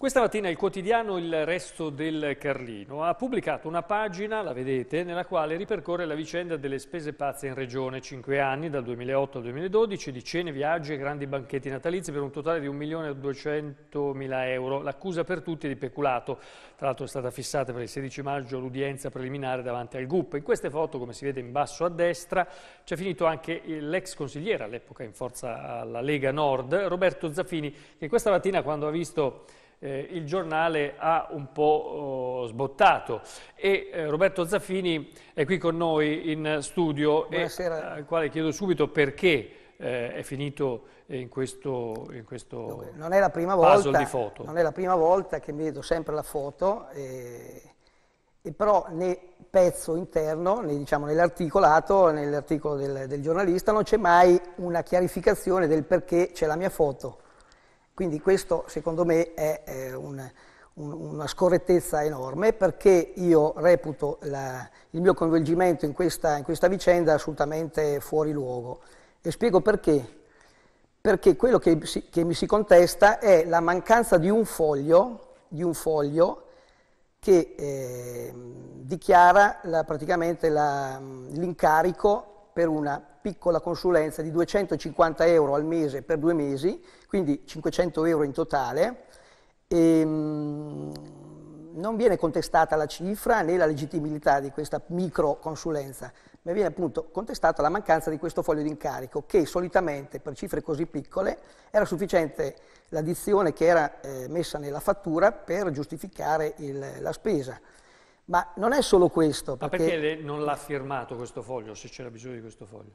Questa mattina il quotidiano Il Resto del Carlino ha pubblicato una pagina, la vedete, nella quale ripercorre la vicenda delle spese pazze in regione, 5 anni, dal 2008 al 2012, di cene, viaggi e grandi banchetti natalizi per un totale di 1.200.000 euro. L'accusa per tutti è di peculato, tra l'altro è stata fissata per il 16 maggio l'udienza preliminare davanti al GUP. In queste foto, come si vede in basso a destra, c'è finito anche l'ex consigliere, all'epoca in forza alla Lega Nord, Roberto Zaffini, che questa mattina quando ha visto eh, il giornale ha un po' oh, sbottato e eh, Roberto Zaffini è qui con noi in studio Buonasera. e, eh, al quale chiedo subito perché eh, è finito in questo, in questo non è la prima volta, di foto. Non è la prima volta che mi vedo sempre la foto, e, eh, e però nel pezzo interno, nel, diciamo, nell'articolato, nell'articolo del, del giornalista, non c'è mai una chiarificazione del perché c'è la mia foto. Quindi questo secondo me è eh, un, un, una scorrettezza enorme perché io reputo la, il mio coinvolgimento in questa, in questa vicenda assolutamente fuori luogo e spiego perché. Perché quello che, si, che mi si contesta è la mancanza di un foglio, di un foglio che eh, dichiara la, praticamente l'incarico per una piccola consulenza di 250 euro al mese per due mesi, quindi 500 euro in totale. E, ehm, non viene contestata la cifra né la legittimità di questa micro consulenza, ma viene appunto contestata la mancanza di questo foglio d'incarico che solitamente per cifre così piccole era sufficiente l'addizione che era eh, messa nella fattura per giustificare il, la spesa. Ma non è solo questo. Perché Ma perché non l'ha firmato questo foglio, se c'era bisogno di questo foglio?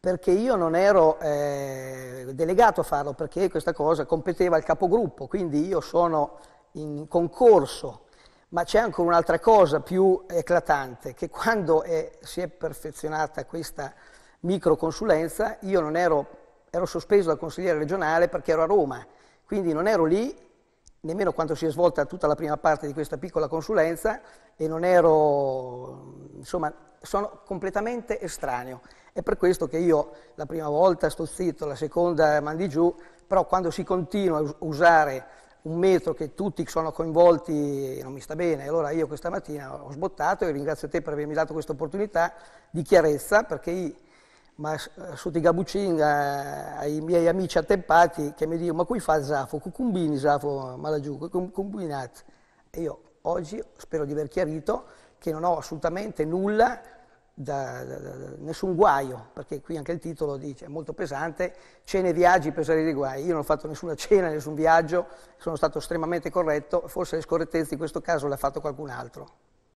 Perché io non ero eh, delegato a farlo, perché questa cosa competeva al capogruppo, quindi io sono in concorso. Ma c'è anche un'altra cosa più eclatante, che quando è, si è perfezionata questa microconsulenza, io non ero, ero sospeso dal consigliere regionale perché ero a Roma, quindi non ero lì nemmeno quando si è svolta tutta la prima parte di questa piccola consulenza e non ero, insomma, sono completamente estraneo. È per questo che io la prima volta sto zitto, la seconda mandi giù, però quando si continua a usare un metro che tutti sono coinvolti non mi sta bene, allora io questa mattina ho sbottato e ringrazio te per avermi dato questa opportunità di chiarezza perché ma sotto i gabuccini eh, ai miei amici attempati che mi dicono ma qui fa Zafo, cucumbini Zafo ma laggiù, cucumbinati. E io oggi spero di aver chiarito che non ho assolutamente nulla, da, da, da, nessun guaio, perché qui anche il titolo dice, è molto pesante, cene e viaggi per salire i guai. Io non ho fatto nessuna cena, nessun viaggio, sono stato estremamente corretto, forse le scorrettezze in questo caso le ha fatto qualcun altro.